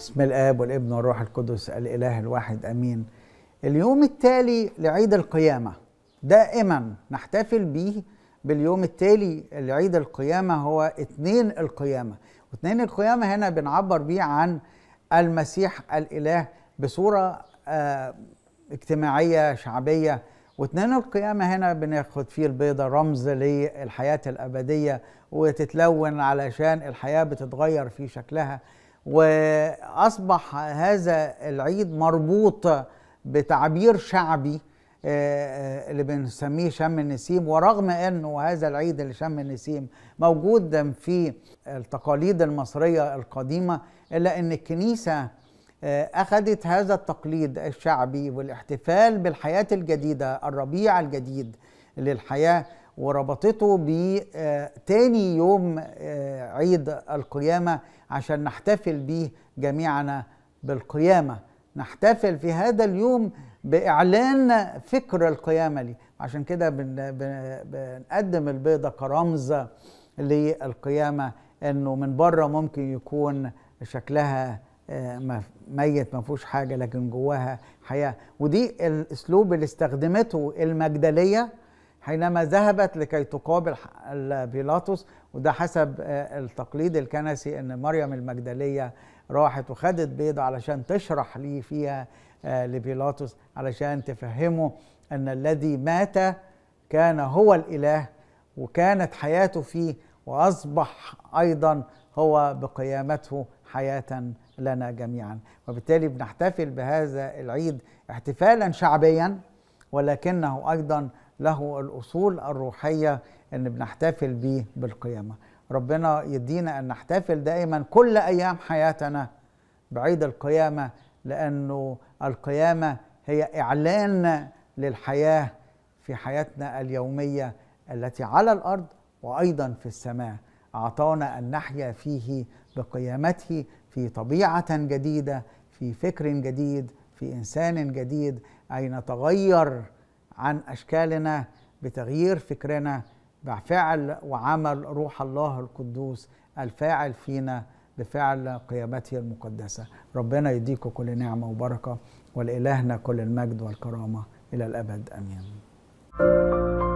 بسم الاب والابن والروح القدس الاله الواحد امين اليوم التالي لعيد القيامه دائما نحتفل به باليوم التالي لعيد القيامه هو اثنين القيامه واثنين القيامه هنا بنعبر بيه عن المسيح الاله بصوره آه، اجتماعيه شعبيه واثنين القيامة هنا بناخد فيه البيضة رمز للحياة الأبدية وتتلون علشان الحياة بتتغير في شكلها واصبح هذا العيد مربوط بتعبير شعبي آه، آه، اللي بنسميه شم النسيم ورغم انه هذا العيد اللي شم النسيم موجود في التقاليد المصريه القديمه الا ان الكنيسه آه، اخذت هذا التقليد الشعبي والاحتفال بالحياه الجديده الربيع الجديد للحياه وربطته بتاني آه، يوم آه، عيد القيامة عشان نحتفل به جميعنا بالقيامة نحتفل في هذا اليوم بإعلان فكر القيامة لي عشان كده بنقدم البيضة كرمز للقيامة انه من بره ممكن يكون شكلها آه، ميت ما فيهوش حاجه لكن جواها حياه ودي الاسلوب اللي استخدمته المجدليه حينما ذهبت لكي تقابل بيلاطس وده حسب آه، التقليد الكنسي ان مريم المجدليه راحت وخدت بيضه علشان تشرح لي فيها آه، لبيلاطس علشان تفهمه ان الذي مات كان هو الاله وكانت حياته فيه واصبح ايضا هو بقيامته حياه لنا جميعا وبالتالي بنحتفل بهذا العيد احتفالا شعبيا ولكنه ايضا له الأصول الروحية أن بنحتفل به بالقيامة ربنا يدينا أن نحتفل دائما كل أيام حياتنا بعيد القيامة لأنه القيامة هي إعلان للحياة في حياتنا اليومية التي على الأرض وأيضا في السماء أعطانا أن نحيا فيه بقيامته في طبيعة جديدة في فكر جديد في إنسان جديد أي نتغير عن اشكالنا بتغيير فكرنا بفعل وعمل روح الله القدوس الفاعل فينا بفعل قيامته المقدسه ربنا يديكم كل نعمه وبركه ولالهنا كل المجد والكرامه الى الابد امين